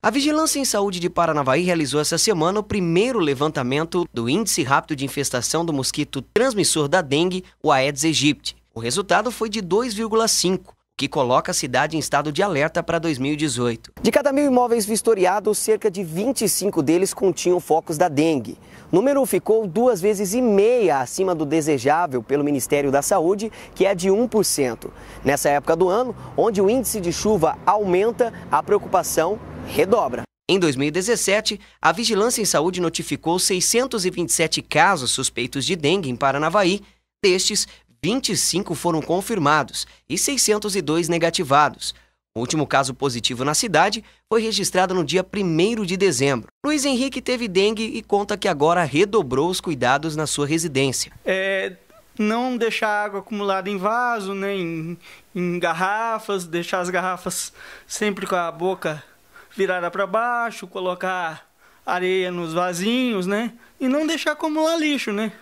A Vigilância em Saúde de Paranavaí realizou essa semana o primeiro levantamento do Índice Rápido de Infestação do Mosquito Transmissor da Dengue, o Aedes aegypti. O resultado foi de 2,5, que coloca a cidade em estado de alerta para 2018. De cada mil imóveis vistoriados, cerca de 25 deles continham focos da dengue. O número ficou duas vezes e meia acima do desejável pelo Ministério da Saúde, que é de 1%. Nessa época do ano, onde o índice de chuva aumenta, a preocupação redobra. Em 2017, a Vigilância em Saúde notificou 627 casos suspeitos de dengue em Paranavaí. Destes, 25 foram confirmados e 602 negativados. O último caso positivo na cidade foi registrado no dia 1 de dezembro. Luiz Henrique teve dengue e conta que agora redobrou os cuidados na sua residência. É, não deixar água acumulada em vaso, nem né, em, em garrafas, deixar as garrafas sempre com a boca virada para baixo, colocar areia nos vasinhos, né? E não deixar acumular lixo, né?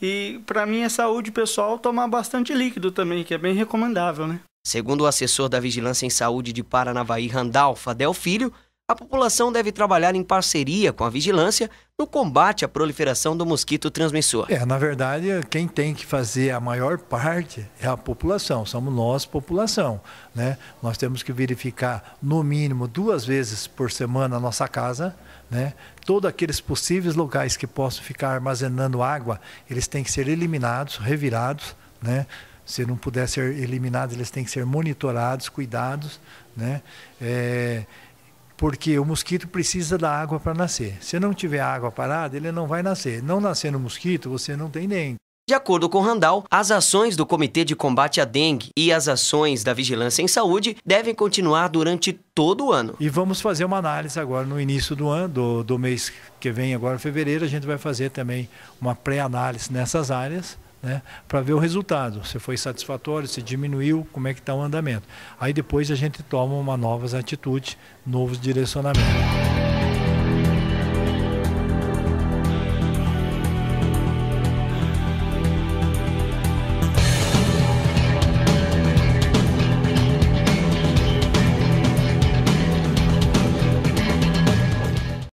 E para minha saúde pessoal, tomar bastante líquido também, que é bem recomendável, né? Segundo o assessor da Vigilância em Saúde de Paranavaí, Randall Fadel Filho, a população deve trabalhar em parceria com a vigilância no combate à proliferação do mosquito transmissor. É, na verdade, quem tem que fazer a maior parte é a população, somos nós, população. Né? Nós temos que verificar, no mínimo, duas vezes por semana a nossa casa, né? Todos aqueles possíveis locais que possam ficar armazenando água, eles têm que ser eliminados, revirados, né? se não puder ser eliminados, eles têm que ser monitorados, cuidados, né? É, porque o mosquito precisa da água para nascer. Se não tiver água parada, ele não vai nascer. Não nascendo mosquito, você não tem dengue. De acordo com Randall, as ações do Comitê de Combate à Dengue e as ações da Vigilância em Saúde devem continuar durante todo o ano. E vamos fazer uma análise agora no início do ano, do, do mês que vem, agora fevereiro, a gente vai fazer também uma pré-análise nessas áreas né, para ver o resultado, se foi satisfatório, se diminuiu, como é que está o andamento. Aí depois a gente toma uma novas atitudes, novos direcionamentos.